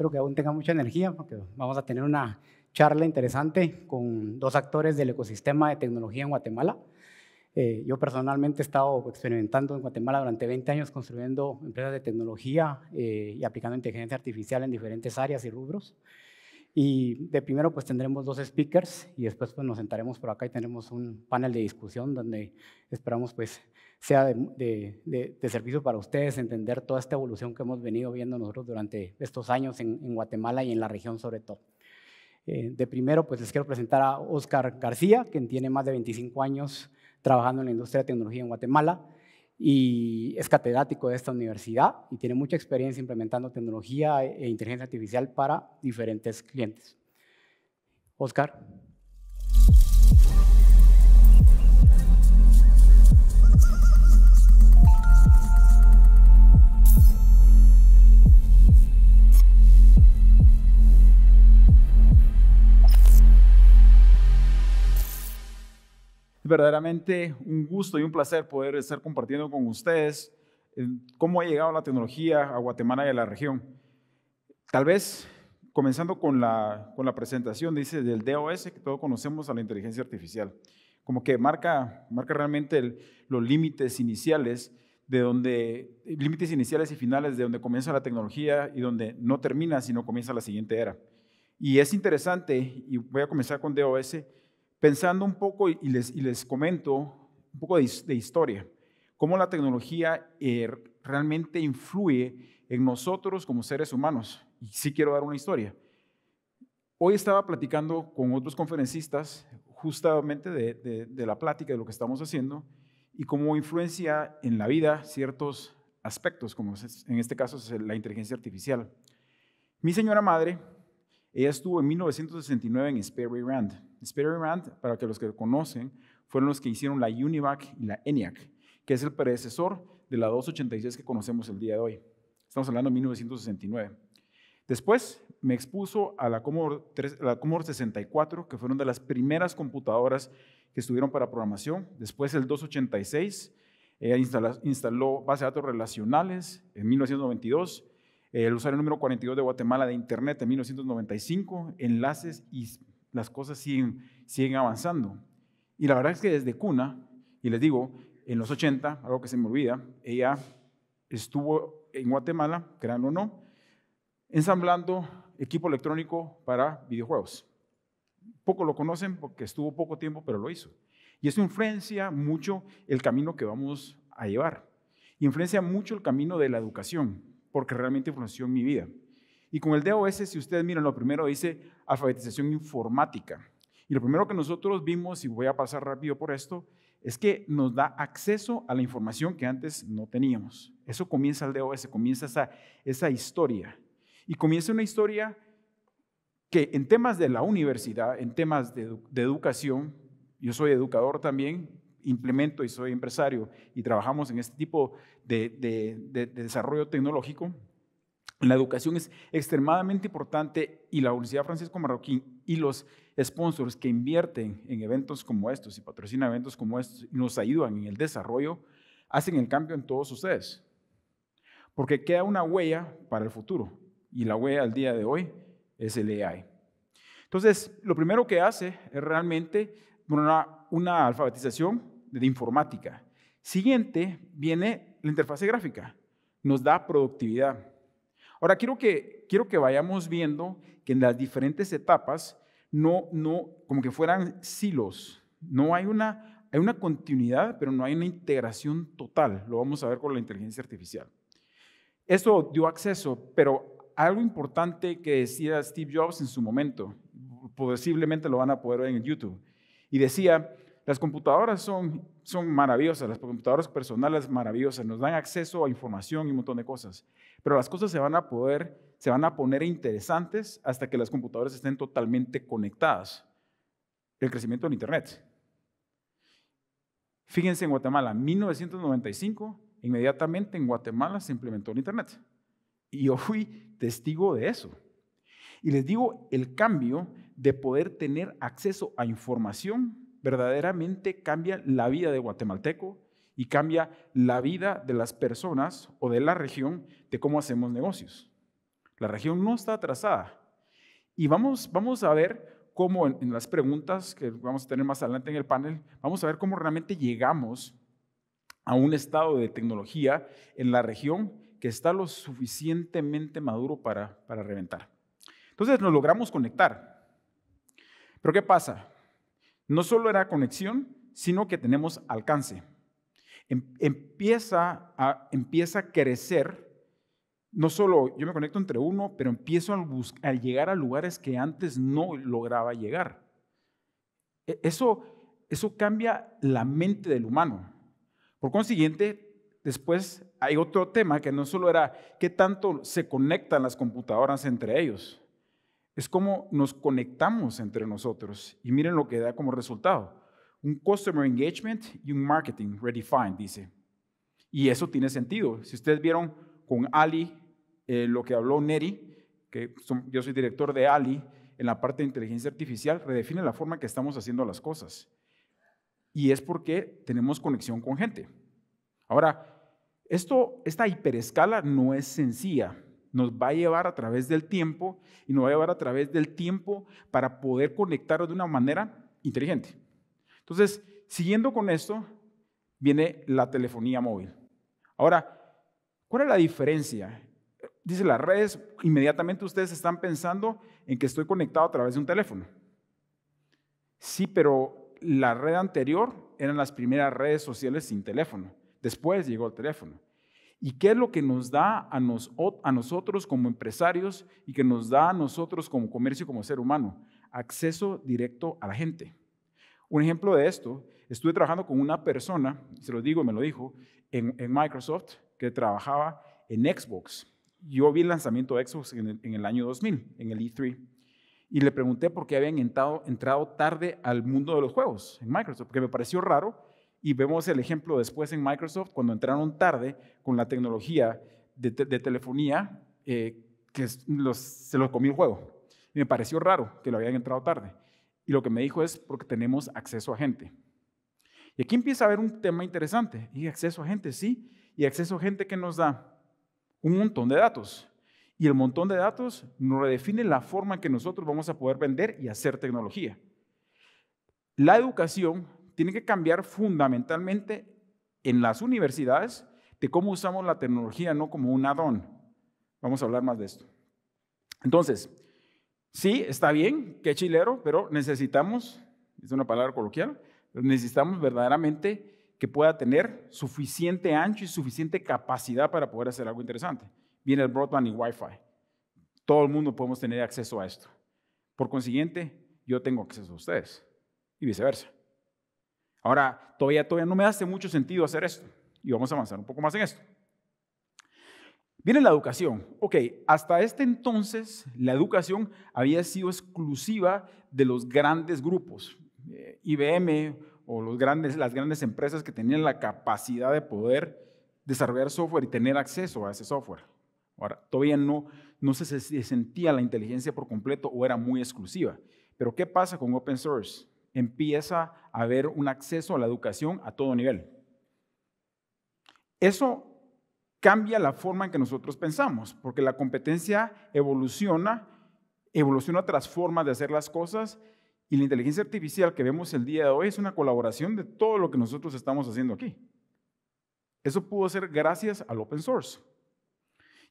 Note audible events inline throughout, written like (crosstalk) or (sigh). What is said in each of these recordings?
espero que aún tenga mucha energía porque vamos a tener una charla interesante con dos actores del ecosistema de tecnología en Guatemala. Eh, yo personalmente he estado experimentando en Guatemala durante 20 años construyendo empresas de tecnología eh, y aplicando inteligencia artificial en diferentes áreas y rubros. Y de primero pues tendremos dos speakers y después pues nos sentaremos por acá y tenemos un panel de discusión donde esperamos pues sea de, servicio para ustedes entender toda esta evolución que hemos venido viendo nosotros durante estos años en, Guatemala y en la región sobre todo. Eh, de primero pues les quiero presentar a Oscar García, quien tiene más de 25 años trabajando en la industria de tecnología en Guatemala y es catedrático de esta universidad y tiene mucha experiencia implementando tecnología e inteligencia artificial para diferentes clientes. Oscar. verdaderamente un gusto y un placer poder estar compartiendo con ustedes eh, cómo ha llegado la tecnología a Guatemala y a la región. Tal vez comenzando con la, con la presentación, dice del DOS, que todos conocemos a la inteligencia artificial, como que marca, marca realmente los límites iniciales de donde, límites iniciales y finales de donde comienza la tecnología y donde no termina, sino comienza la siguiente era. Y es interesante, y voy a comenzar con DOS, pensando un poco y les, comento un poco de, historia, cómo la tecnología eh, realmente influye en nosotros como seres humanos. Y sí quiero dar una historia. Hoy estaba platicando con otros conferencistas justamente de, de la plática de lo que estamos haciendo y cómo influencia en la vida ciertos aspectos, como en este caso es la inteligencia artificial. Mi señora madre ella estuvo en 1969 en Sperry Rand. Sperry Rand, para que los que lo conocen, fueron los que hicieron la UNIVAC y la ENIAC, que es el predecesor de la 286 que conocemos el día de hoy. Estamos hablando de 1969. Después me expuso a la Commodore, la 64, que fueron de las primeras computadoras que estuvieron para programación. Después el 286, ella instaló, instaló base de datos relacionales en 1992 eh, el usuario número 42 de Guatemala de Internet en 1995, enlaces y las cosas siguen, avanzando. Y la verdad es que desde cuna, y les digo, en los 80, algo que se me olvida, ella estuvo en Guatemala, crean o no, ensamblando equipo electrónico para videojuegos. Poco lo conocen porque estuvo poco tiempo, pero lo hizo. Y eso influencia mucho el camino que vamos a llevar. Influencia mucho el camino de la educación porque realmente influenció en mi vida. Y con el DOS, si ustedes miran, lo primero dice alfabetización informática. Y lo primero que nosotros vimos, y voy a pasar rápido por esto, es que nos da acceso a la información que antes no teníamos. Eso comienza el DOS, comienza esa, esa historia. Y comienza una historia que en temas de la universidad, en temas de educación, yo soy educador también, implemento y soy empresario y trabajamos en este tipo de, desarrollo tecnológico, la educación es extremadamente importante y la Universidad Francisco Marroquín y los sponsors que invierten en eventos como estos y patrocinan eventos como estos y nos ayudan en el desarrollo, hacen el cambio en todos ustedes. Porque queda una huella para el futuro y la huella al día de hoy es el AI. Entonces, lo primero que hace es realmente una alfabetización de informática. Siguiente viene la interfaz gráfica, nos da productividad. Ahora quiero que, quiero que vayamos viendo que en las diferentes etapas no, no, como que fueran silos, no hay una, hay una continuidad, pero no hay una integración total. Lo vamos a ver con la inteligencia artificial. Eso dio acceso, pero algo importante que decía Steve Jobs en su momento, posiblemente lo van a poder ver en YouTube, y decía las computadoras son, son maravillosas, las computadoras personales maravillosas, nos dan acceso a información y un montón de cosas, pero las cosas se van a poder, se van a poner interesantes hasta que las computadoras estén totalmente conectadas. El crecimiento del Internet. Fíjense en Guatemala, 1995, inmediatamente en Guatemala se implementó el Internet. Y yo fui testigo de eso. Y les digo el cambio de poder tener acceso a información verdaderamente cambia la vida de guatemalteco y cambia la vida de las personas o de la región de cómo hacemos negocios. La región no está atrasada. Y vamos, vamos a ver cómo en, las preguntas que vamos a tener más adelante en el panel, vamos a ver cómo realmente llegamos a un estado de tecnología en la región que está lo suficientemente maduro para, para reventar. Entonces nos logramos conectar. Pero ¿qué pasa? No solo era conexión, sino que tenemos alcance. Em, empieza a, empieza a crecer, no solo yo me conecto entre uno, pero empiezo a, llegar a lugares que antes no lograba llegar. E, eso, eso cambia la mente del humano. Por consiguiente, después hay otro tema que no solo era qué tanto se conectan las computadoras entre ellos, es como nos conectamos entre nosotros. Y miren lo que da como resultado. Un customer engagement y un marketing redefined, dice. Y eso tiene sentido. Si ustedes vieron con Ali eh, lo que habló Neri, que yo soy director de Ali, en la parte de inteligencia artificial, redefine la forma que estamos haciendo las cosas. Y es porque tenemos conexión con gente. Ahora, esto, esta hiperescala no es sencilla nos va a llevar a través del tiempo y nos va a llevar a través del tiempo para poder conectarnos de una manera inteligente. Entonces, siguiendo con esto, viene la telefonía móvil. Ahora, ¿cuál es la diferencia? Dice las redes, inmediatamente ustedes están pensando en que estoy conectado a través de un teléfono. Sí, pero la red anterior eran las primeras redes sociales sin teléfono. Después llegó el teléfono. ¿Y qué es lo que nos da a, nosotros como empresarios y que nos da a nosotros como comercio, como ser humano? Acceso directo a la gente. Un ejemplo de esto, estuve trabajando con una persona, se lo digo, me lo dijo, en, Microsoft, que trabajaba en Xbox. Yo vi el lanzamiento de Xbox en el, año 2000, en el E3 e y le pregunté por qué habían entrado, entrado, tarde al mundo de los juegos en Microsoft, porque me pareció raro y vemos el ejemplo después en Microsoft cuando entraron tarde con la tecnología de, telefonía eh, que se los comió el juego. me pareció raro que lo habían entrado tarde. Y lo que me dijo es porque tenemos acceso a gente. Y aquí empieza a haber un tema interesante. Y acceso a gente, sí. Y acceso a gente que nos da un montón de datos. Y el montón de datos nos redefine la forma en que nosotros vamos a poder vender y hacer tecnología. La educación tiene que cambiar fundamentalmente en las universidades de cómo usamos la tecnología, no como un add Vamos a hablar más de esto. Entonces, sí, está bien, qué chilero, pero necesitamos, es una palabra coloquial, necesitamos verdaderamente que pueda tener suficiente ancho y suficiente capacidad para poder hacer algo interesante. Viene el broadband y Wi-Fi. Todo el mundo podemos tener acceso a esto. Por consiguiente, yo tengo acceso a ustedes y viceversa. Ahora, todavía, todavía no me hace mucho sentido hacer esto. Y vamos a avanzar un poco más en esto. Viene la educación. Ok, hasta este entonces la educación había sido exclusiva de los grandes grupos. Eh, IBM o las grandes empresas que tenían la capacidad de poder desarrollar software y tener acceso a ese software. Ahora, todavía no, no se sentía la inteligencia por completo o era muy exclusiva. Pero ¿qué pasa con open source? empieza a haber un acceso a la educación a todo nivel. Eso cambia la forma en que nosotros pensamos, porque la competencia evoluciona, evoluciona otras formas de hacer las cosas y la inteligencia artificial que vemos el día de hoy es una colaboración de todo lo que nosotros estamos haciendo aquí. Eso pudo ser gracias al open source.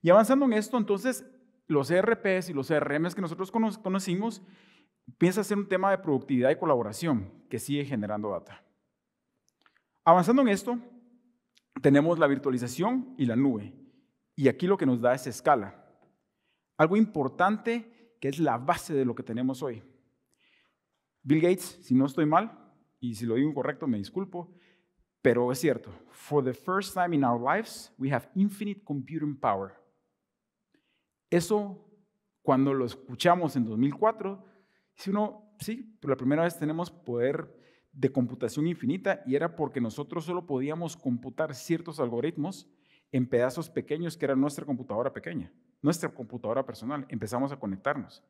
Y avanzando en esto, entonces, los ERPs y los CRMs e que nosotros conocimos piensa ser un tema de productividad y colaboración que sigue generando data. Avanzando en esto, tenemos la virtualización y la nube. Y aquí lo que nos da es escala. Algo importante que es la base de lo que tenemos hoy. Bill Gates, si no estoy mal, y si lo digo incorrecto, me disculpo, pero es cierto. For the first time in our lives, we have infinite computing power. Eso, cuando lo escuchamos en 2004, si uno, sí, pero la primera vez tenemos poder de computación infinita y era porque nosotros solo podíamos computar ciertos algoritmos en pedazos pequeños que era nuestra computadora pequeña, nuestra computadora personal. Empezamos a conectarnos.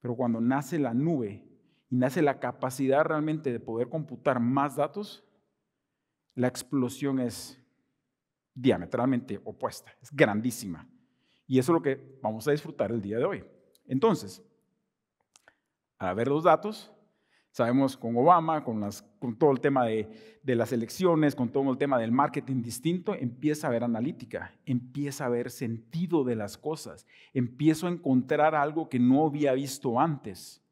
Pero cuando nace la nube y nace la capacidad realmente de poder computar más datos, la explosión es diametralmente opuesta, es grandísima. Y eso es lo que vamos a disfrutar el día de hoy. Entonces, a ver los datos, sabemos con Obama, con, todo el tema de, las elecciones, con todo el tema del marketing distinto, empieza a ver analítica, empieza a ver sentido de las cosas, empiezo a encontrar algo que no había visto antes.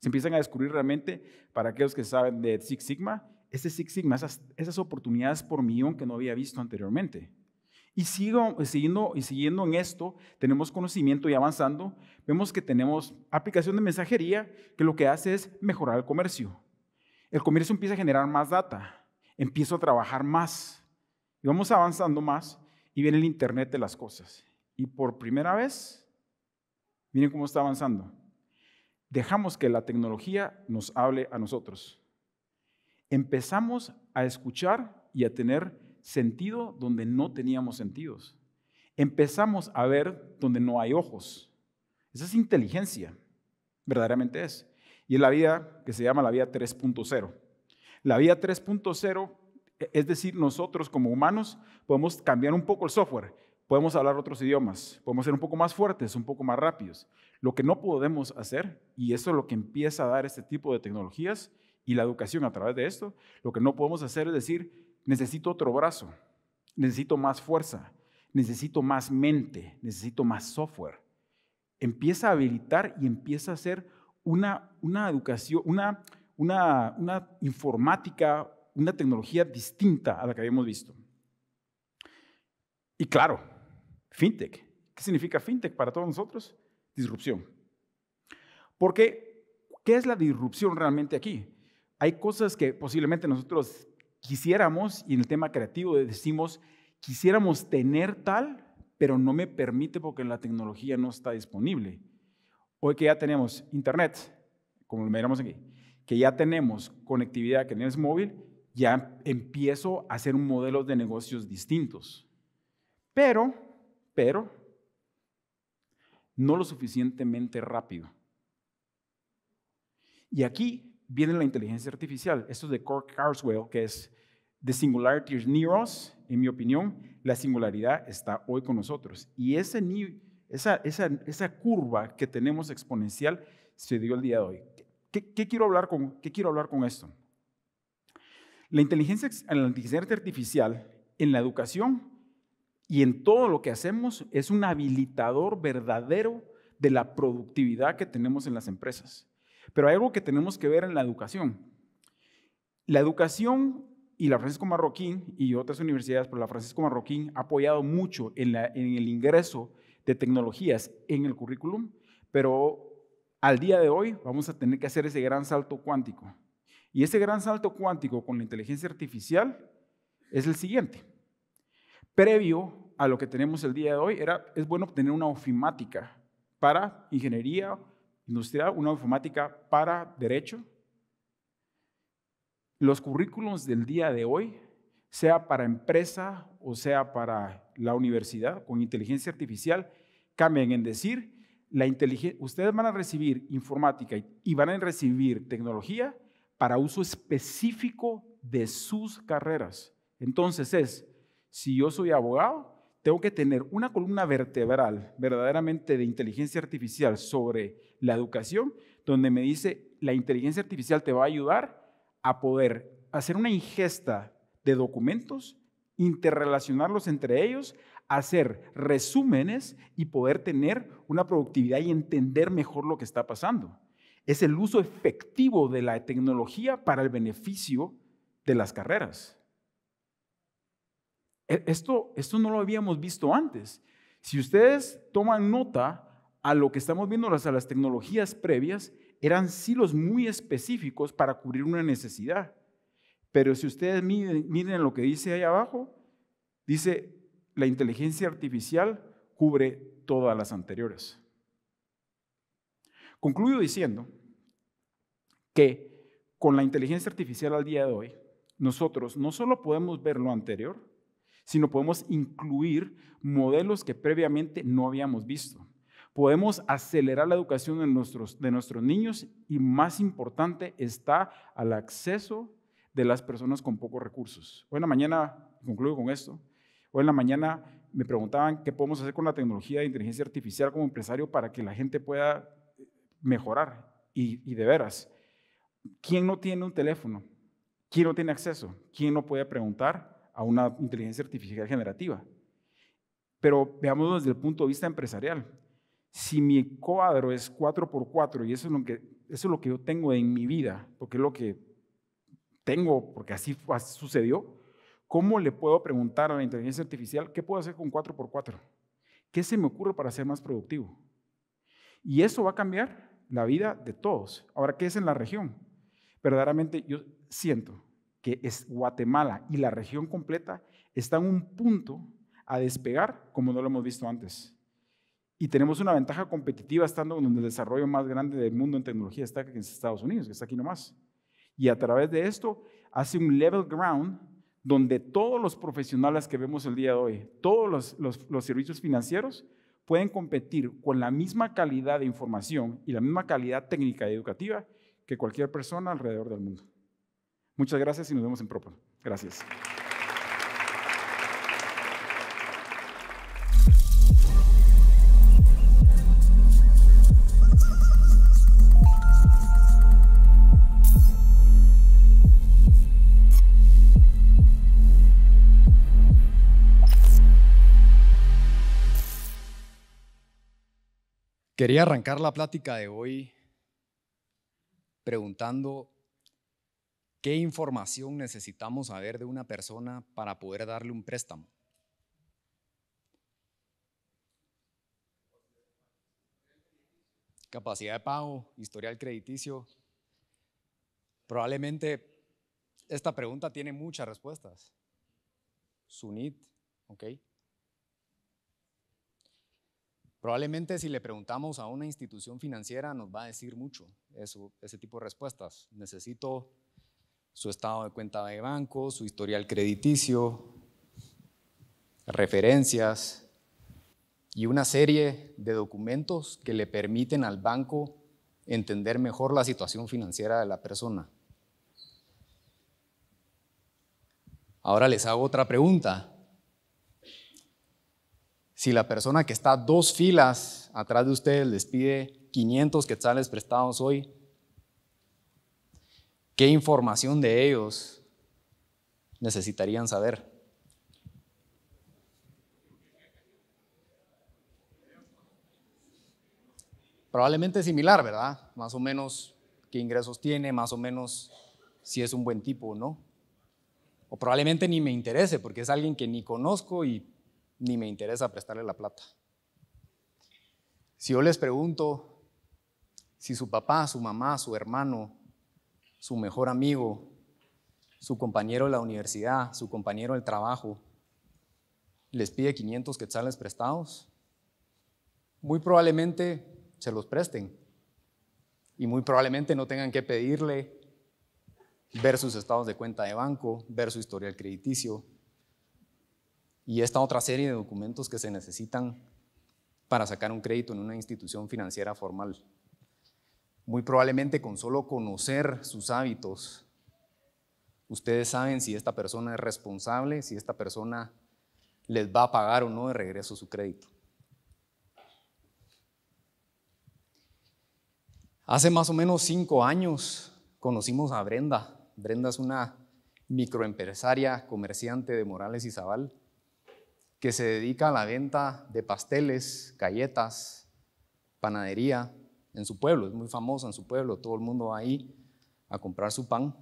Se empiezan a descubrir realmente, para aquellos que saben de Six Sigma, ese Six Sigma, esas oportunidades por millón que no había visto anteriormente. Y eh, siguiendo, y siguiendo en esto, tenemos conocimiento y avanzando, vemos que tenemos aplicación de mensajería que lo que hace es mejorar el comercio. El comercio empieza a generar más data, empiezo a trabajar más y vamos avanzando más y viene el Internet de las cosas. Y por primera vez, miren cómo está avanzando. Dejamos que la tecnología nos hable a nosotros. Empezamos a escuchar y a tener sentido donde no teníamos sentidos. Empezamos a ver donde no hay ojos. Esa es inteligencia, verdaderamente es. Y es la vida que se llama la vida 3.0. La vida 3.0, e, es decir, nosotros como humanos podemos cambiar un poco el software, podemos hablar otros idiomas, podemos ser un poco más fuertes, un poco más rápidos. Lo que no podemos hacer, y eso es lo que empieza a dar este tipo de tecnologías y la educación a través de esto, lo que no podemos hacer es decir, necesito otro brazo, necesito más fuerza, necesito más mente, necesito más software. Empieza a habilitar y empieza a hacer una, una educación, una, una, una informática, una tecnología distinta a la que habíamos visto. Y claro, fintech. ¿Qué significa fintech para todos nosotros? Disrupción. Porque, ¿qué es la disrupción realmente aquí? Hay cosas que posiblemente nosotros quisiéramos, y en el tema creativo decimos, quisiéramos tener tal, pero no me permite porque la tecnología no está disponible. Hoy que ya tenemos internet, como lo miramos aquí, que ya tenemos conectividad, que es móvil, ya empiezo a hacer un modelo de negocios distintos. Pero, pero, no lo suficientemente rápido. Y aquí viene la inteligencia artificial. Esto es de Cork Carswell, que es The Singularity is Near Us. En mi opinión, la singularidad está hoy con nosotros. Y esa, curva que tenemos exponencial se dio el día de hoy. ¿Qué, quiero, hablar con, qué quiero hablar con esto? La la inteligencia artificial en la educación y en todo lo que hacemos es un habilitador verdadero de la productividad que tenemos en las empresas. Pero hay algo que tenemos que ver en la educación. La educación y la Francisco Marroquín y otras universidades, pero la Francisco Marroquín ha apoyado mucho en, el ingreso de tecnologías en el currículum, pero al día de hoy vamos a tener que hacer ese gran salto cuántico. Y ese gran salto cuántico con la inteligencia artificial es el siguiente. Previo a lo que tenemos el día de hoy, era, es bueno tener una ofimática para ingeniería industria, una informática para derecho, los currículums del día de hoy, sea para empresa o sea para la universidad con inteligencia artificial, cambian en decir, la ustedes van a recibir informática y van a recibir tecnología para uso específico de sus carreras. Entonces es, si yo soy abogado, tengo que tener una columna vertebral verdaderamente de inteligencia artificial sobre la educación, donde me dice, la inteligencia artificial te va a ayudar a poder hacer una ingesta de documentos, interrelacionarlos entre ellos, hacer resúmenes y poder tener una productividad y entender mejor lo que está pasando. Es el uso efectivo de la tecnología para el beneficio de las carreras. E, esto, esto no lo habíamos visto antes. Si ustedes toman nota a lo que estamos viendo, a las tecnologías previas, eran silos muy específicos para cubrir una necesidad. Pero si ustedes miren, miren lo que dice ahí abajo, dice, la inteligencia artificial cubre todas las anteriores. Concluyo diciendo que con la inteligencia artificial al día de hoy, nosotros no solo podemos ver lo anterior, sino podemos incluir modelos que previamente no habíamos visto. Podemos acelerar la educación de nuestros, de nuestros niños y más importante está al acceso de las personas con pocos recursos. Hoy en la mañana, concluyo con esto, hoy en la mañana me preguntaban qué podemos hacer con la tecnología de inteligencia artificial como empresario para que la gente pueda eh, mejorar. y de veras, ¿quién no tiene un teléfono? ¿Quién no tiene acceso? ¿Quién no puede preguntar? a una inteligencia artificial generativa. Pero veamos desde el punto de vista empresarial. Si mi cuadro es 4x4 y eso es lo que, eso es lo que yo tengo en mi vida, porque es lo que tengo, porque así, así sucedió, ¿cómo le puedo preguntar a la inteligencia artificial qué puedo hacer con 4x4? ¿Qué se me ocurre para ser más productivo? Y eso va a cambiar la vida de todos. Ahora, ¿qué es en la región? Verdaderamente yo siento que es Guatemala y la región completa está en un punto a despegar como no lo hemos visto antes. Y tenemos una ventaja competitiva estando donde el desarrollo más grande del mundo en tecnología está en Estados Unidos, que está aquí nomás. Y a través de esto hace un level ground donde todos los profesionales que vemos el día de hoy, todos los, los servicios financieros, pueden competir con la misma calidad de información y la misma calidad técnica y educativa que cualquier persona alrededor del mundo. Muchas gracias y nos vemos en Propa. Gracias. Quería arrancar la plática de hoy preguntando ¿Qué información necesitamos saber de una persona para poder darle un préstamo? Capacidad de pago, historial crediticio. Probablemente esta pregunta tiene muchas respuestas. Sunit, ¿ok? Probablemente si le preguntamos a una institución financiera nos va a decir mucho eso, ese tipo de respuestas. Necesito su estado de cuenta de banco, su historial crediticio, referencias y una serie de documentos que le permiten al banco entender mejor la situación financiera de la persona. Ahora les hago otra pregunta. Si la persona que está dos filas atrás de ustedes les pide 500 quetzales prestados hoy, ¿Qué información de ellos necesitarían saber? Probablemente similar, ¿verdad? Más o menos qué ingresos tiene, más o menos si es un buen tipo o no. O probablemente ni me interese porque es alguien que ni conozco y ni me interesa prestarle la plata. Si yo les pregunto si su papá, su mamá, su hermano su mejor amigo, su compañero de la universidad, su compañero del trabajo, les pide 500 quetzales prestados, muy probablemente se los presten y muy probablemente no tengan que pedirle ver sus estados de cuenta de banco, ver su historial crediticio y esta otra serie de documentos que se necesitan para sacar un crédito en una institución financiera formal. Muy probablemente con solo conocer sus hábitos, ustedes saben si esta persona es responsable, si esta persona les va a pagar o no de regreso su crédito. Hace más o menos cinco años conocimos a Brenda. Brenda es una microempresaria, comerciante de Morales y Zaval, que se dedica a la venta de pasteles, galletas, panadería, en su pueblo, es muy famosa en su pueblo, todo el mundo va ahí a comprar su pan.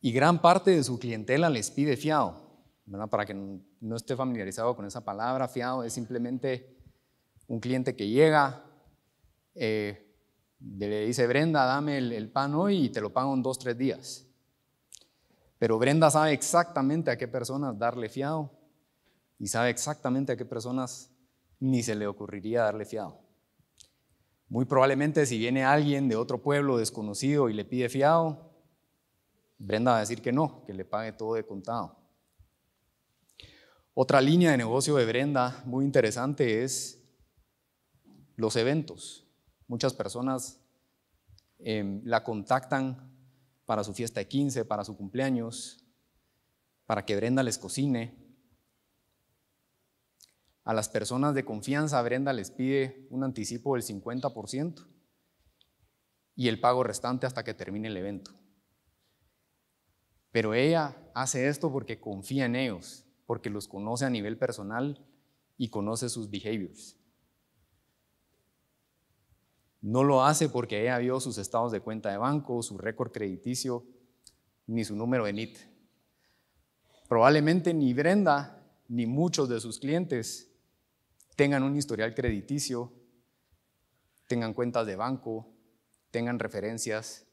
Y gran parte de su clientela les pide fiado. ¿verdad? Para que no esté familiarizado con esa palabra, fiado es simplemente un cliente que llega, eh, le dice, Brenda, dame el, el pan hoy y te lo pago en dos, tres días. Pero Brenda sabe exactamente a qué personas darle fiado y sabe exactamente a qué personas ni se le ocurriría darle fiado. Muy probablemente si viene alguien de otro pueblo desconocido y le pide fiado, Brenda va a decir que no, que le pague todo de contado. Otra línea de negocio de Brenda muy interesante es los eventos. Muchas personas em, la contactan para su fiesta de 15, para su cumpleaños, para que Brenda les cocine. A las personas de confianza, Brenda les pide un anticipo del 50% y el pago restante hasta que termine el evento. Pero ella hace esto porque confía en ellos, porque los conoce a nivel personal y conoce sus behaviors. No lo hace porque ella vio sus estados de cuenta de banco, su récord crediticio, ni su número de NIT. Probablemente ni Brenda ni muchos de sus clientes tengan un historial crediticio, tengan cuentas de banco, tengan referencias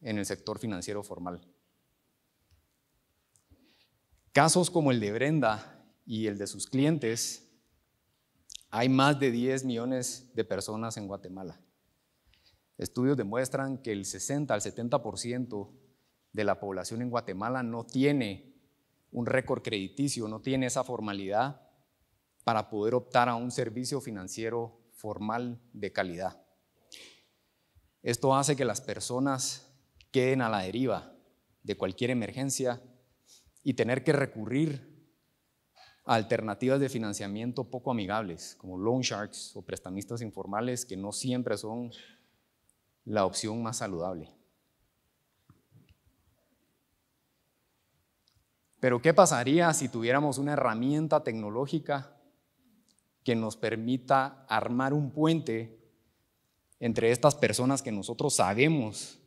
en el sector financiero formal. Casos como el de Brenda y el de sus clientes, hay más de 10 millones de personas en Guatemala. Estudios demuestran que el 60 al 70% de la población en Guatemala no tiene un récord crediticio, no tiene esa formalidad para poder optar a un servicio financiero formal de calidad. Esto hace que las personas queden a la deriva de cualquier emergencia y tener que recurrir a alternativas de financiamiento poco amigables, como loan sharks o prestamistas informales, que no siempre son la opción más saludable. Pero ¿qué pasaría si tuviéramos una herramienta tecnológica que nos permita armar un puente entre estas personas que nosotros sabemos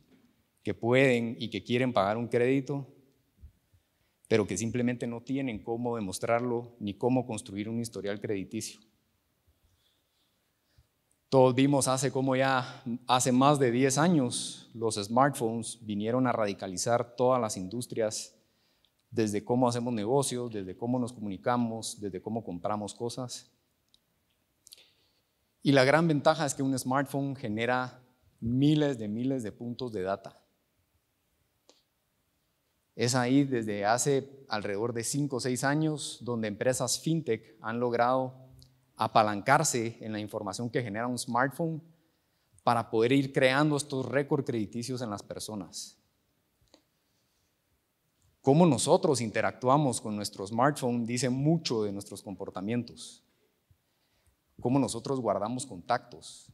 que pueden y que quieren pagar un crédito, pero que simplemente no tienen cómo demostrarlo ni cómo construir un historial crediticio. Todos vimos hace como ya, hace más de 10 años, los smartphones vinieron a radicalizar todas las industrias, desde cómo hacemos negocios, desde cómo nos comunicamos, desde cómo compramos cosas. Y la gran ventaja es que un smartphone genera miles de miles de puntos de data. Es ahí desde hace alrededor de cinco o seis años donde empresas fintech han logrado apalancarse en la información que genera un smartphone para poder ir creando estos récords crediticios en las personas. Cómo nosotros interactuamos con nuestro smartphone dice mucho de nuestros comportamientos cómo nosotros guardamos contactos,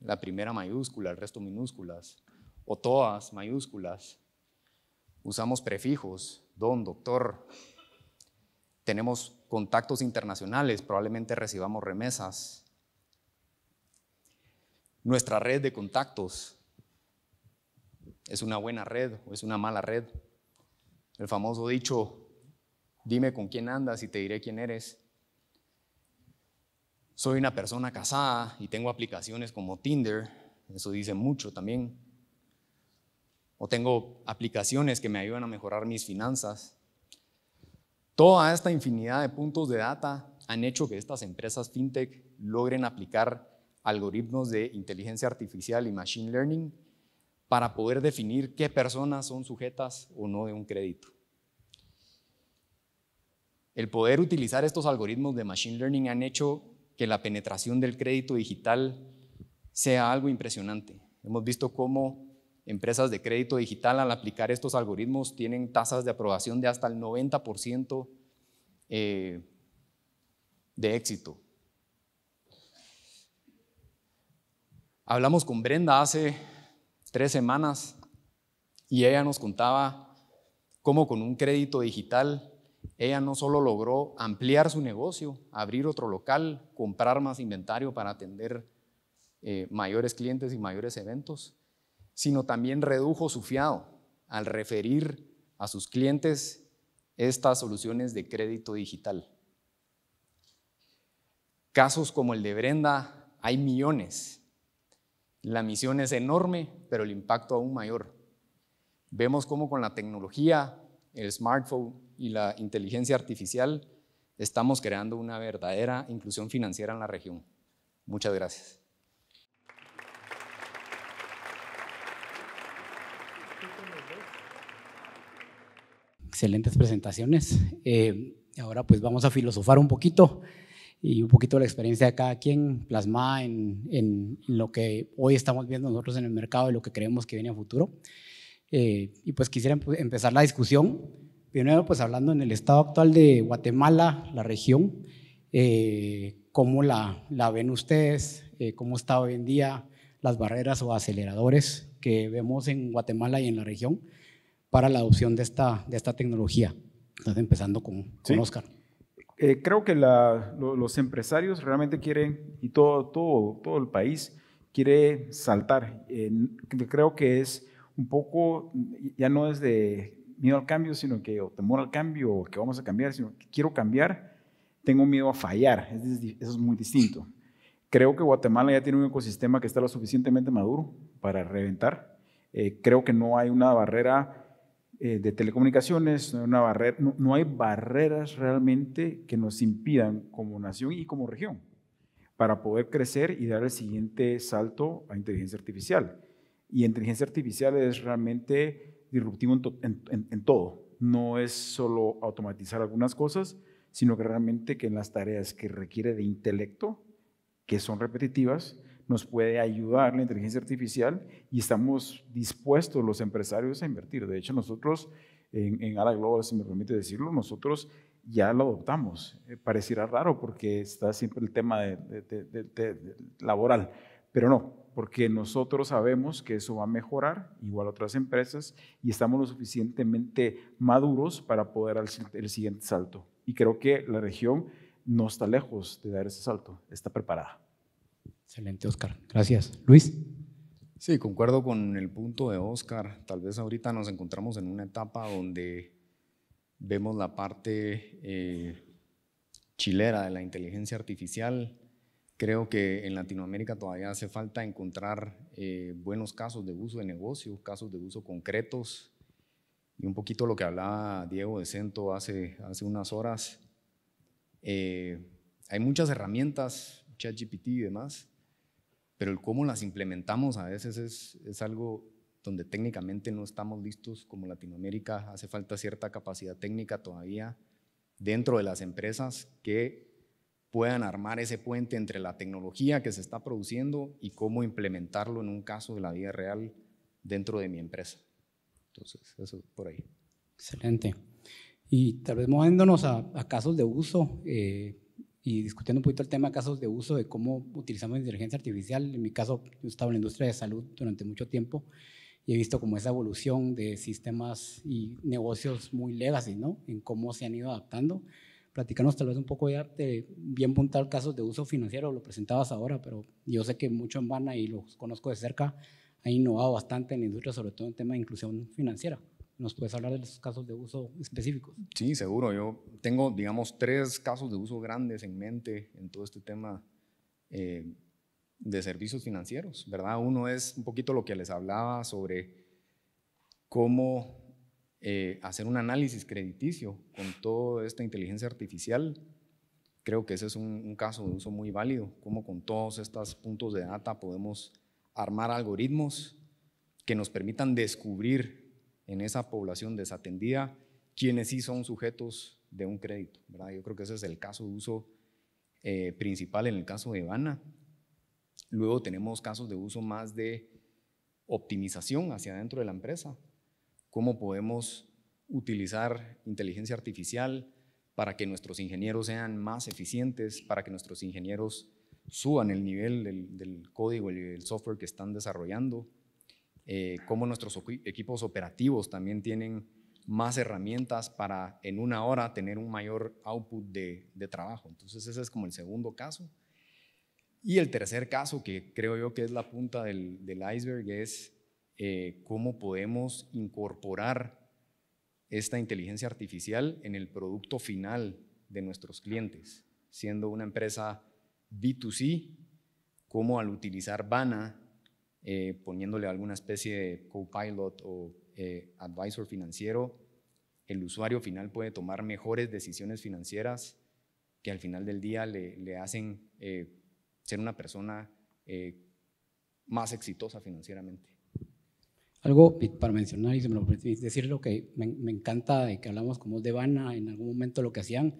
la primera mayúscula, el resto minúsculas, o todas mayúsculas. Usamos prefijos, don, doctor. Tenemos contactos internacionales, probablemente recibamos remesas. Nuestra red de contactos es una buena red o es una mala red. El famoso dicho, dime con quién andas y te diré quién eres. Soy una persona casada y tengo aplicaciones como Tinder, eso dice mucho también. O tengo aplicaciones que me ayudan a mejorar mis finanzas. Toda esta infinidad de puntos de data han hecho que estas empresas fintech logren aplicar algoritmos de inteligencia artificial y machine learning para poder definir qué personas son sujetas o no de un crédito. El poder utilizar estos algoritmos de machine learning han hecho que la penetración del crédito digital sea algo impresionante. Hemos visto cómo empresas de crédito digital al aplicar estos algoritmos tienen tasas de aprobación de hasta el 90% eh, de éxito. Hablamos con Brenda hace tres semanas y ella nos contaba cómo con un crédito digital ella no solo logró ampliar su negocio, abrir otro local, comprar más inventario para atender eh, mayores clientes y mayores eventos, sino también redujo su fiado al referir a sus clientes estas soluciones de crédito digital. Casos como el de Brenda hay millones. La misión es enorme, pero el impacto aún mayor. Vemos cómo con la tecnología, el smartphone, y la inteligencia artificial, estamos creando una verdadera inclusión financiera en la región. Muchas gracias. Excelentes presentaciones. Eh, ahora pues vamos a filosofar un poquito y un poquito la experiencia de cada quien plasmada en, lo que hoy estamos viendo nosotros en el mercado y lo que creemos que viene a futuro. Eh, y pues quisiera empezar la discusión Primero, pues hablando en el estado actual de Guatemala, la región, eh, cómo la, la, ven ustedes, eh, cómo está hoy en día las barreras o aceleradores que vemos en Guatemala y en la región para la adopción de esta, de esta tecnología. Entonces, empezando con, Oscar. Eh, creo que los empresarios realmente quieren, y todo, todo, todo el país quiere saltar. creo que es un poco, ya no es de miedo al cambio, sino que, o temor al cambio, o que vamos a cambiar, sino que quiero cambiar, tengo miedo a fallar. Eso es muy distinto. Creo que Guatemala ya tiene un ecosistema que está lo suficientemente maduro para reventar. Eh, creo que no hay una barrera eh, de telecomunicaciones, no hay barreras realmente que nos impidan como nación y como región para poder crecer y dar el siguiente salto a inteligencia artificial. Y inteligencia artificial es realmente disruptivo en, todo. No es solo automatizar algunas cosas, sino que realmente que en las tareas que requiere de intelecto, que son repetitivas, nos puede ayudar la inteligencia artificial y estamos dispuestos los empresarios a invertir. De hecho, nosotros en, en Global, si me permite decirlo, nosotros ya lo adoptamos. Eh, Parecerá raro porque está siempre el tema de, laboral, pero no, porque nosotros sabemos que eso va a mejorar, igual otras empresas, y estamos lo suficientemente maduros para poder dar el siguiente salto. Y creo que la región no está lejos de dar ese salto, está preparada. Excelente, Oscar. Gracias. Luis. Sí, concuerdo con el punto de Oscar. Tal vez ahorita nos encontramos en una etapa donde vemos la parte eh, chilera de la inteligencia artificial Creo que en Latinoamérica todavía hace falta encontrar eh, buenos casos de uso de negocios, casos de uso concretos. Y un poquito lo que hablaba Diego de Cento hace, hace unas horas. Eh, hay muchas herramientas, ChatGPT y demás, pero el cómo las implementamos a veces es, es algo donde técnicamente no estamos listos como Latinoamérica. Hace falta cierta capacidad técnica todavía dentro de las empresas que puedan armar ese puente entre la tecnología que se está produciendo y cómo implementarlo en un caso de la vida real dentro de mi empresa. Entonces, eso por ahí. Excelente. Y tal vez moviéndonos a, casos de uso eh, y discutiendo un poquito el tema de casos de uso, de cómo utilizamos inteligencia artificial. En mi caso, yo he estado en la industria de salud durante mucho tiempo y he visto como esa evolución de sistemas y negocios muy legacy, ¿no? En cómo se han ido adaptando platicarnos tal vez un poco ya de bien puntual casos de uso financiero, lo presentabas ahora, pero yo sé que mucho en Vana y los conozco de cerca, ha innovado bastante en la industria, sobre todo en tema de inclusión financiera. ¿Nos puedes hablar de los casos de uso específicos? Sí, seguro. Yo tengo, digamos, tres casos de uso grandes en mente en todo este tema eh, de servicios financieros, ¿verdad? Uno es un poquito lo que les hablaba sobre cómo eh, hacer un análisis crediticio con toda esta inteligencia artificial. Creo que ese es un, caso de uso muy válido, como con todos estos puntos de data podemos armar algoritmos que nos permitan descubrir en esa población desatendida quienes sí son sujetos de un crédito. ¿verdad? Yo creo que ese es el caso de uso eh, principal en el caso de Ivana. Luego tenemos casos de uso más de optimización hacia dentro de la empresa, cómo podemos utilizar inteligencia artificial para que nuestros ingenieros sean más eficientes, para que nuestros ingenieros suban el nivel del, código y del software que están desarrollando, eh, cómo nuestros equipos operativos también tienen más herramientas para en una hora tener un mayor output de, trabajo. Entonces ese es como el segundo caso. Y el tercer caso, que creo yo que es la punta del iceberg, es eh, cómo podemos incorporar esta inteligencia artificial en el producto final de nuestros clientes, siendo una empresa B2C, cómo al utilizar BANA, eh, poniéndole alguna especie de copilot o eh, advisor financiero, el usuario final puede tomar mejores decisiones financieras que al final del día le, hacen ser una persona más exitosa financieramente. Algo para mencionar, y si me lo lo que me, encanta de que hablamos como de Vana, en algún momento lo que hacían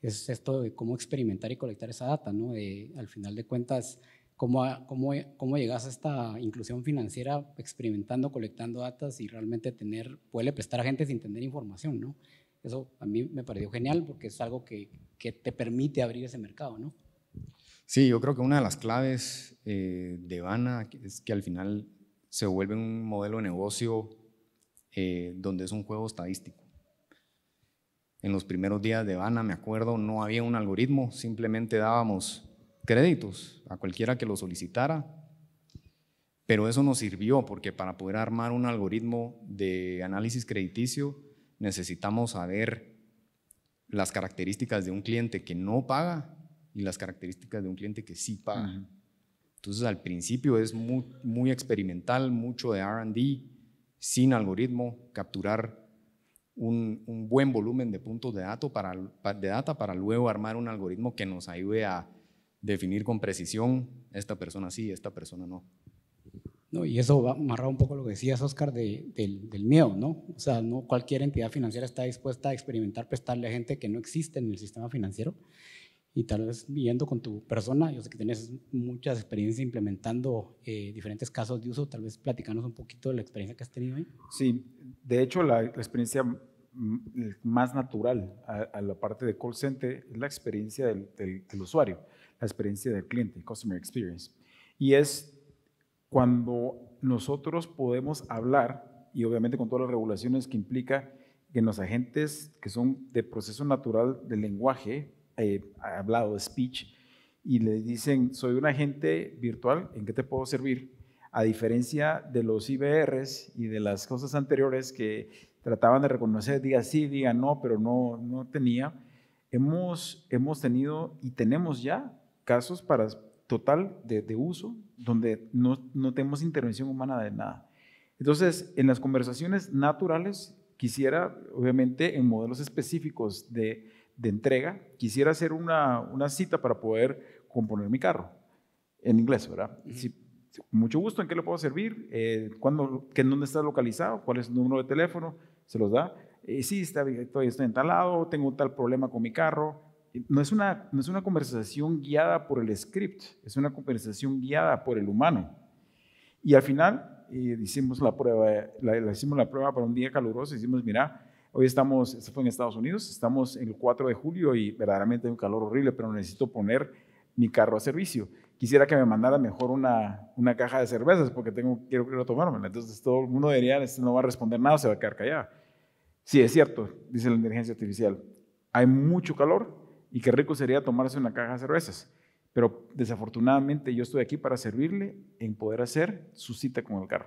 es esto de cómo experimentar y colectar esa data, ¿no? al final de cuentas, cómo, cómo, cómo llegas a esta inclusión financiera experimentando, colectando datas y realmente tener, puede prestar a gente sin tener información, ¿no? Eso a mí me pareció genial porque es algo que, que te permite abrir ese mercado, ¿no? Sí, yo creo que una de las claves eh, de Vana es que al final se vuelve un modelo de negocio eh, donde es un juego estadístico. En los primeros días de Vana, me acuerdo, no había un algoritmo, simplemente dábamos créditos a cualquiera que lo solicitara, pero eso nos sirvió porque para poder armar un algoritmo de análisis crediticio necesitamos saber las características de un cliente que no paga y las características de un cliente que sí paga. Entonces al principio es muy, experimental, mucho de RD, sin algoritmo, capturar un, buen volumen de puntos de, dato para, data para luego armar un algoritmo que nos ayude a definir con precisión esta persona sí, esta persona no. No, y eso va amarrado un poco lo que decías, Oscar, del, miedo, ¿no? O sea, no cualquier entidad financiera está dispuesta a experimentar prestarle a gente que no existe en el sistema financiero y tal vez viendo con tu persona, yo sé que tienes muchas experiencias implementando eh, diferentes casos de uso, tal vez platicanos un poquito de la experiencia que has tenido ahí. Sí, de hecho la, experiencia más natural a, la parte de call center es la experiencia del, del, usuario, la experiencia del cliente, customer experience. Y es cuando nosotros podemos hablar, y obviamente con todas las regulaciones que implica, que los agentes que son de proceso natural del lenguaje, eh, hablado, speech, y le dicen, soy un agente virtual, ¿en qué te puedo servir? A diferencia de los IBRs y de las cosas anteriores que trataban de reconocer, diga sí, diga no, pero no, no tenía, hemos, hemos tenido y tenemos ya casos para total de, uso donde no, no tenemos intervención humana de nada. Entonces, en las conversaciones naturales, quisiera, obviamente, en modelos específicos de de entrega, quisiera hacer una, una cita para poder componer mi carro, en inglés, ¿verdad? si, mucho gusto, ¿en qué le puedo servir? Eh, ¿cuándo, ¿En dónde está localizado? ¿Cuál es su número de teléfono? Se los da. Eh, sí, está, estoy, estoy en tengo tal problema con mi carro, eh, no es, una, no es una conversación guiada por el script, es una conversación guiada por el humano. Y al final eh, hicimos la prueba, la hicimos la prueba para un día caluroso, hicimos, mira, Hoy estamos, esto fue en Estados Unidos, estamos en el 4 de julio y verdaderamente hay un calor horrible, pero necesito poner mi carro a servicio. Quisiera que me mandara mejor una, una caja de cervezas porque tengo, quiero, quiero tomármela. Entonces todo el mundo diría, este no va a responder nada, se va a quedar callado. Sí, es cierto, dice la inteligencia artificial. Hay mucho calor y qué rico sería tomarse una caja de cervezas. Pero desafortunadamente yo estoy aquí para servirle en poder hacer su cita con el carro.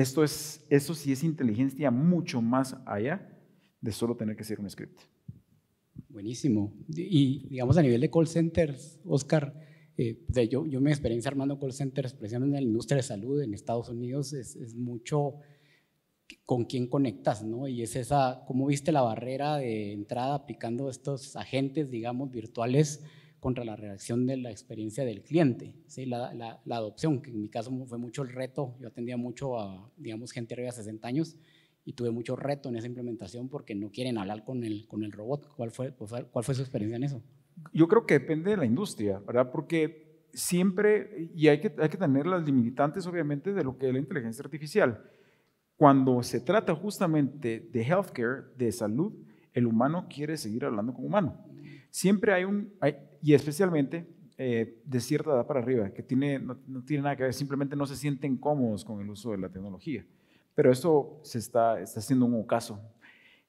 Esto es, eso sí es inteligencia mucho más allá de solo tener que hacer un script. Buenísimo. Y digamos a nivel de call centers, Oscar, eh, yo, yo mi experiencia armando call centers, precisamente en la industria de salud en Estados Unidos, es, es mucho con quién conectas, ¿no? Y es esa, ¿cómo viste la barrera de entrada aplicando estos agentes, digamos, virtuales? contra la reacción de la experiencia del cliente, ¿sí? la, adopción, que en mi caso fue mucho el reto, yo atendía mucho a, digamos, gente arriba de 60 años y tuve mucho reto en esa implementación porque no quieren hablar con el, con el robot. ¿Cuál fue, pues, ¿Cuál fue su experiencia en eso? Yo creo que depende de la industria, ¿verdad? Porque siempre, y hay que, hay que tener las limitantes obviamente de lo que es la inteligencia artificial. Cuando se trata justamente de healthcare, de salud, el humano quiere seguir hablando con humano. Siempre hay un, y especialmente eh, de cierta edad para arriba, que tiene, no, tiene nada que ver, simplemente no se sienten cómodos con el uso de la tecnología. Pero eso se está, está haciendo un ocaso.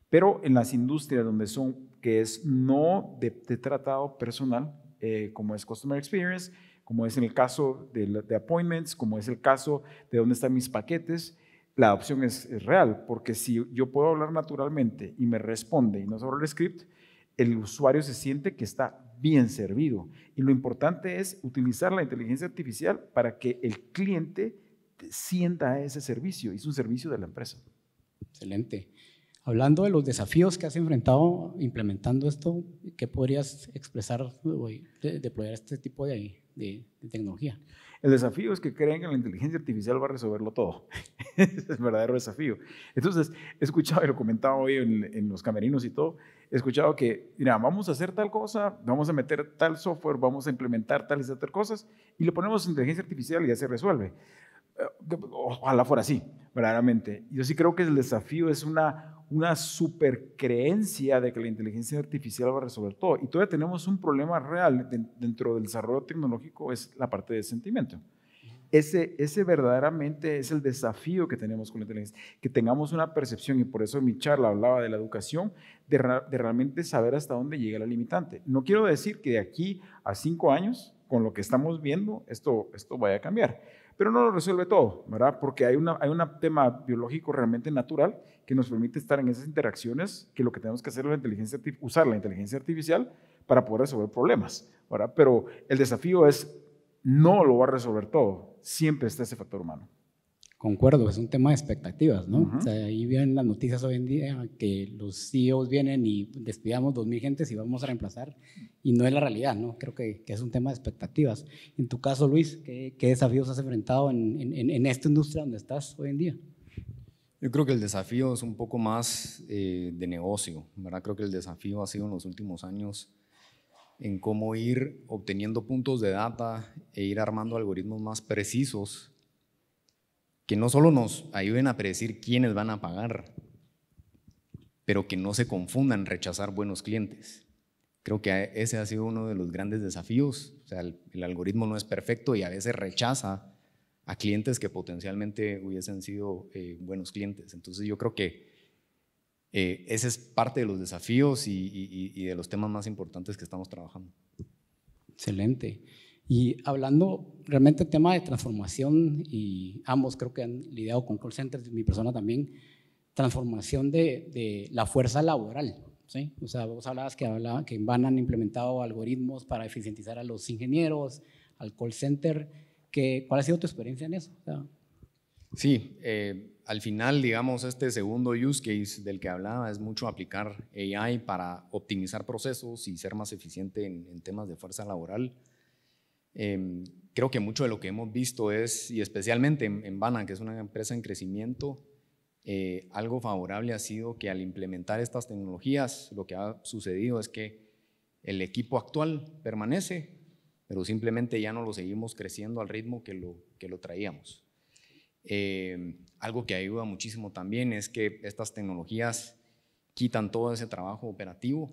Pero en las industrias donde son, que es no de, tratado personal, eh, como es Customer Experience, como es en el caso de, appointments, como es el caso de dónde están mis paquetes, la opción es, es real, porque si yo puedo hablar naturalmente y me responde y no sobre el script, el usuario se siente que está bien servido. Y lo importante es utilizar la inteligencia artificial para que el cliente sienta ese servicio. Es un servicio de la empresa. Excelente. Hablando de los desafíos que has enfrentado implementando esto, ¿qué podrías expresar de deployar este tipo de tecnología? El desafío es que creen que la inteligencia artificial va a resolverlo todo. (laughs) es el verdadero desafío. Entonces, he escuchado, y lo comentaba hoy en, los camerinos y todo, he escuchado que, mira, vamos a hacer tal cosa, vamos a meter tal software, vamos a implementar tales y otras cosas, y le ponemos inteligencia artificial y ya se resuelve. Eh, ojalá fuera así, verdaderamente. Yo sí creo que el desafío es una una supercreencia de que la inteligencia artificial va a resolver todo. Y todavía tenemos un problema real dentro del desarrollo tecnológico, es la parte de sentimiento. Ese, verdaderamente es el desafío que tenemos con la inteligencia, que tengamos una percepción, y por eso mi charla hablaba de la educación, de, realmente saber hasta dónde llega la limitante. No quiero decir que de aquí a cinco años, con lo que estamos viendo, esto, esto vaya a cambiar pero no lo resuelve todo, ¿verdad? Porque hay, hay un tema biológico realmente natural que nos permite estar en esas interacciones, que lo que tenemos que hacer es usar la inteligencia artificial para poder resolver problemas, ¿verdad? Pero el desafío es, no lo va a resolver todo, siempre está ese factor humano. Concuerdo, es un tema de expectativas, ¿no? O sea, ahí vienen las noticias hoy en día que los CEOs vienen y despidamos 2.000 gentes y vamos a reemplazar, y no es la realidad, ¿no? Creo que, es un tema de expectativas. En tu caso, Luis, ¿qué, desafíos has enfrentado en, esta industria donde estás hoy en día? Yo creo que el desafío es un poco más eh, de negocio, ¿verdad? Creo que el desafío ha sido en los últimos años en cómo ir obteniendo puntos de data e ir armando algoritmos más precisos que no solo nos ayuden a predecir quiénes van a pagar, pero que no se confundan rechazar buenos clientes. Creo que ese ha sido uno de los grandes desafíos. O sea, el, algoritmo no es perfecto y a veces rechaza a clientes que potencialmente hubiesen sido eh, buenos clientes. Entonces yo creo que eh, ese es parte de los desafíos y de los temas más importantes que estamos trabajando. Excelente. Y hablando realmente tema de transformación, y ambos creo que han lidiado con call centers, mi persona también, transformación de, la fuerza laboral. ¿sí? O sea, vos hablabas que, hablaba, que en Van han implementado algoritmos para eficientizar a los ingenieros, al call center. Que, ¿Cuál ha sido tu experiencia en eso? sí, eh, al final, digamos, este segundo use case del que hablaba es mucho aplicar AI para optimizar procesos y ser más eficiente en temas de fuerza laboral. Em, creo que mucho de lo que hemos visto es, y especialmente en, en Bana, que es una empresa en crecimiento, eh, algo favorable ha sido que al implementar estas tecnologías, lo que ha sucedido es que el equipo actual permanece, pero simplemente ya no lo seguimos creciendo al ritmo que lo, que lo traíamos. Em, algo que ayuda muchísimo también es que estas tecnologías quitan todo ese trabajo operativo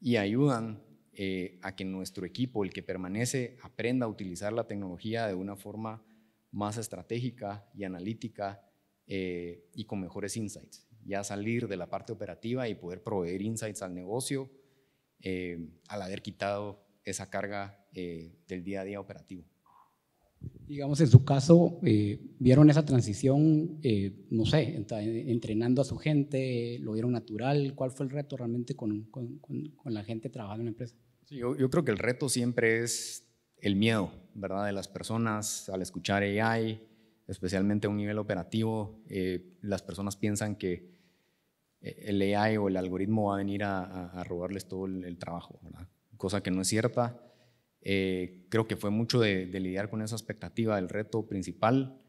y ayudan eh, a que nuestro equipo, el que permanece, aprenda a utilizar la tecnología de una forma más estratégica y analítica eh, y con mejores insights. Ya salir de la parte operativa y poder proveer insights al negocio eh, al haber quitado esa carga del día a día operativo. Digamos, en su caso, vieron esa transición, no sé, entrenando a su gente, lo vieron natural. ¿Cuál fue el reto realmente con la gente trabajando en la empresa? Yo, creo que el reto siempre es el miedo, ¿verdad? De las personas al escuchar AI, especialmente a un nivel operativo. Eh, las personas piensan que eh, el AI o el algoritmo va a venir a, robarles todo el, trabajo, Cosa que no es cierta. Eh, creo que fue mucho de, de, lidiar con esa expectativa del reto principal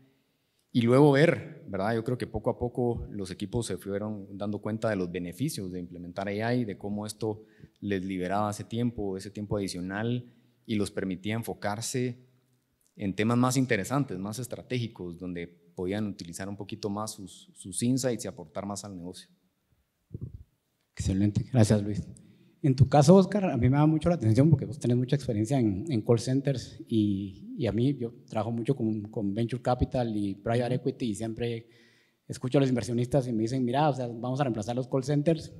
y luego ver, ¿verdad? Yo creo que poco a poco los equipos se fueron dando cuenta de los beneficios de implementar AI, de cómo esto les liberaba ese tiempo, ese tiempo adicional y los permitía enfocarse en temas más interesantes, más estratégicos, donde podían utilizar un poquito más sus, sus insights y aportar más al negocio. Excelente, gracias Luis. En tu caso, Oscar, a mí me da mucho la atención porque vos tenés mucha experiencia en, call centers y, a mí yo trabajo mucho con, venture capital y private equity y siempre escucho a los inversionistas y me dicen, mira, o sea, vamos a reemplazar los call centers.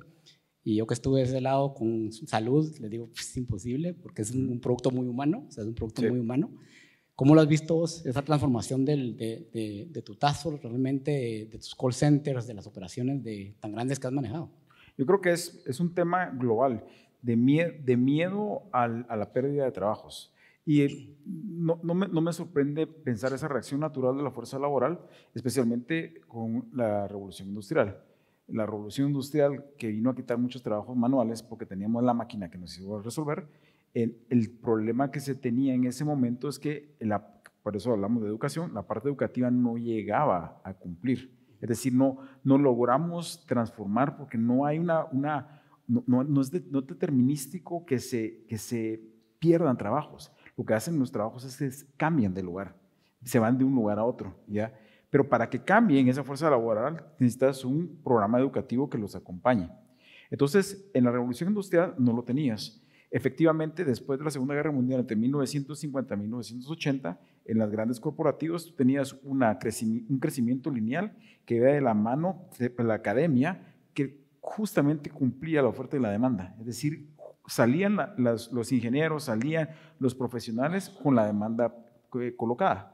Y yo que estuve de ese lado con salud, les digo, pues, es imposible porque es un, producto muy humano, o sea, es un producto muy humano. ¿Cómo lo has visto vos, esa transformación de, tu task realmente, de, de, tus call centers, de las operaciones de, tan grandes que has manejado? Yo creo que es, es un tema global de, de miedo al, a la pérdida de trabajos. Y no, no, me, no, me, sorprende pensar esa reacción natural de la fuerza laboral, especialmente con la revolución industrial. La revolución industrial que vino a quitar muchos trabajos manuales porque teníamos la máquina que nos iba a resolver. El, el problema que se tenía en ese momento es que, la, por eso hablamos de educación, la parte educativa no llegaba a cumplir. Es decir, no, logramos transformar porque no hay una, no, es determinístico que se, que se pierdan trabajos. Lo que hacen los trabajos es que cambian de lugar, se van de un lugar a otro, ¿ya? Pero para que cambien esa fuerza laboral necesitas un programa educativo que los acompañe. Entonces, en la revolución industrial no lo tenías. Efectivamente, después de la Segunda Guerra Mundial, entre 1950 y 1980, en las grandes corporativas tenías un crecimiento lineal que iba de la mano de la academia que justamente cumplía la oferta y la demanda. Es decir, salían los ingenieros, salían los profesionales con la demanda eh, colocada.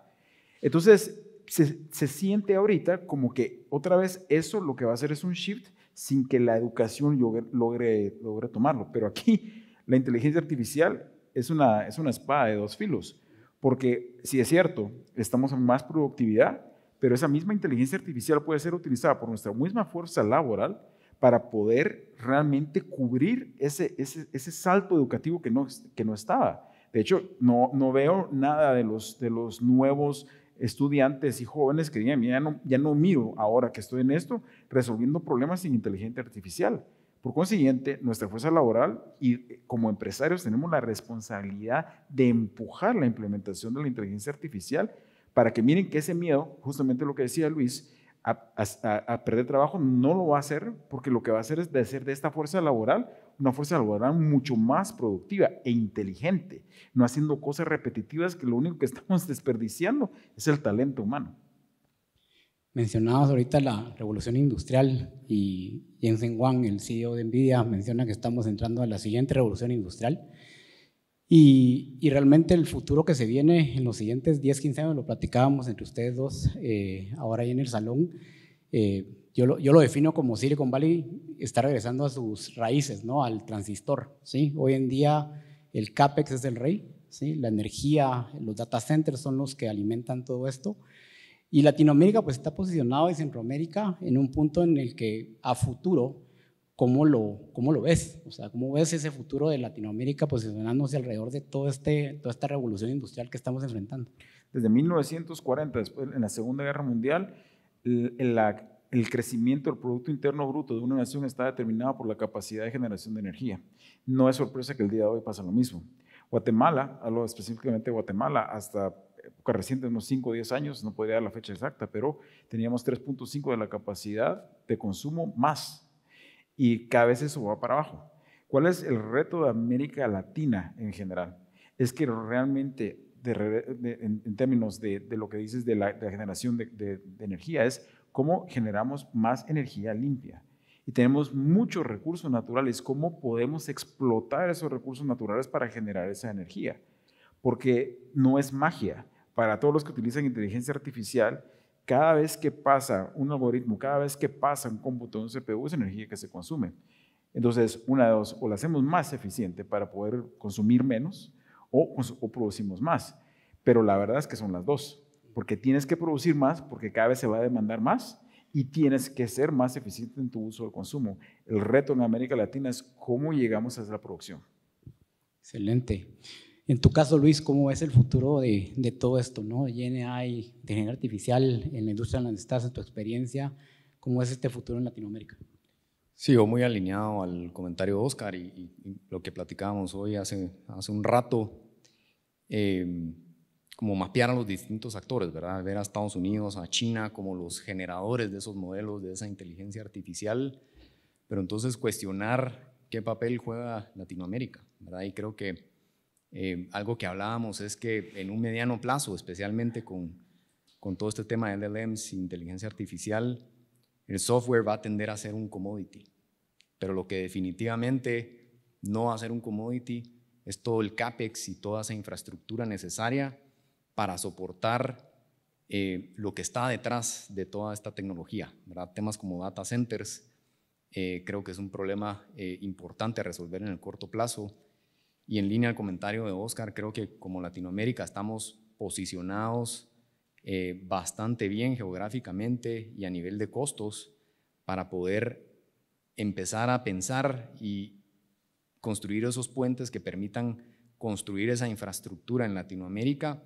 Entonces, se, siente ahorita como que otra vez eso lo que va a hacer es un shift sin que la educación logre, tomarlo. Pero aquí la inteligencia artificial es una espada de dos filos porque si es cierto, estamos en más productividad, pero esa misma inteligencia artificial puede ser utilizada por nuestra misma fuerza laboral para poder realmente cubrir ese, salto educativo que no, estaba. De hecho, no, veo nada de los, nuevos estudiantes y jóvenes que digan, ya no, ya no miro ahora que estoy en esto, resolviendo problemas sin inteligencia artificial. Por consiguiente, nuestra fuerza laboral y eh, como empresarios tenemos la responsabilidad de empujar la implementación de la inteligencia artificial para que miren que ese miedo, justamente lo que decía Luis, a, perder trabajo no lo va a hacer porque lo que va a hacer es hacer de esta fuerza laboral una fuerza laboral mucho más productiva e inteligente, no haciendo cosas repetitivas que lo único que (laughs) estamos desperdiciando es el talento humano. Mencionabas ahorita la revolución industrial y Jensen Wang, el CEO de Nvidia, menciona que estamos entrando a la siguiente revolución industrial. Y, realmente el futuro que se viene en los siguientes 10, 15 años, lo platicábamos entre ustedes dos eh, ahora ahí en el salón, eh, yo lo, defino como Silicon Valley está regresando a sus raíces, ¿no? al transistor. Hoy en día el CAPEX es el rey, la energía, los data centers son los que alimentan todo esto. Y Latinoamérica pues está posicionado y Centroamérica en un punto en el que a futuro, ¿cómo lo, cómo lo ves? O sea, ¿cómo ves ese futuro de Latinoamérica posicionándose alrededor de todo este, toda esta revolución industrial que estamos enfrentando? Desde 1940, después en la Segunda Guerra Mundial, el crecimiento del Producto Interno Bruto de una nación está determinado por la capacidad de generación de energía. No es sorpresa que el día de hoy pasa lo mismo. Guatemala, hablo específicamente de Guatemala, hasta época reciente, unos 5 o 10 años, no podría dar la fecha exacta, pero teníamos 3.5 de la capacidad de consumo más. Y cada vez eso va para abajo. ¿Cuál es el reto de América Latina en general? Es que realmente, en, términos de, lo que dices de la, la generación de, energía, es cómo generamos más energía limpia. Y tenemos muchos recursos naturales, cómo podemos explotar esos recursos naturales para generar esa energía porque no es magia para todos los que utilizan inteligencia artificial, cada vez que pasa un algoritmo, cada vez que pasa un cómputo un CPU, es energía que se consume. Entonces, una de dos, o la hacemos más eficiente para poder consumir menos, o, producimos más. Pero la verdad es que son las dos, porque tienes que producir más, porque cada vez se va a demandar más, y tienes que ser más eficiente en tu uso de consumo. El reto en América Latina es cómo llegamos a esa producción. Excelente. En tu caso, Luis, ¿cómo es el futuro de, todo esto, ¿no? de GNA de ingeniería artificial en la industria en la estás, en tu experiencia? ¿Cómo es este futuro en Latinoamérica? Sí, muy alineado al comentario de Oscar y, lo que platicábamos hoy hace, hace un rato. Eh, como mapear a los distintos actores, ¿verdad? Ver a Estados Unidos, a China como los generadores de esos modelos, de esa inteligencia artificial, pero entonces cuestionar qué papel juega Latinoamérica, ¿verdad? Y creo que eh, algo que hablábamos es que en un mediano plazo, especialmente con, con todo este tema de LLMs, e inteligencia artificial, el software va a tender a ser un commodity. Pero lo que definitivamente no va a ser un commodity es todo el CAPEX y toda esa infraestructura necesaria para soportar eh, lo que está detrás de toda esta tecnología. Temas como data centers, eh, creo que es un problema importante a resolver en el corto plazo y en línea al comentario de Oscar, creo que como Latinoamérica estamos posicionados eh, bastante bien geográficamente y a nivel de costos para poder empezar a pensar y construir esos puentes que permitan construir esa infraestructura en Latinoamérica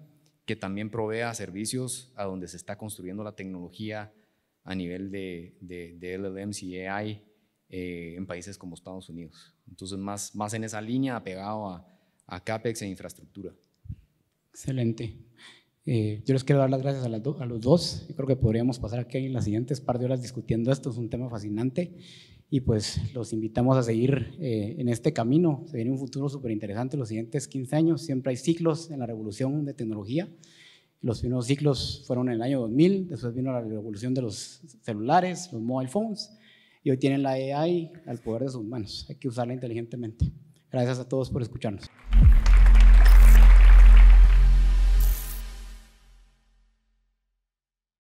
que también provea servicios a donde se está construyendo la tecnología a nivel de, de, de y AI eh, en países como Estados Unidos. Entonces, más, más en esa línea, apegado a, a CAPEX e infraestructura. Excelente. Eh, yo les quiero dar las gracias a, los dos. Yo creo que podríamos pasar aquí en las siguientes par de horas discutiendo esto. Es un tema fascinante y pues los invitamos a seguir eh, en este camino. Se viene un futuro súper interesante los siguientes 15 años. Siempre hay ciclos en la revolución de tecnología. Los primeros ciclos fueron en el año 2000, después vino la revolución de los celulares, los mobile phones y hoy tienen la AI al poder de sus manos. Hay que usarla inteligentemente. Gracias a todos por escucharnos.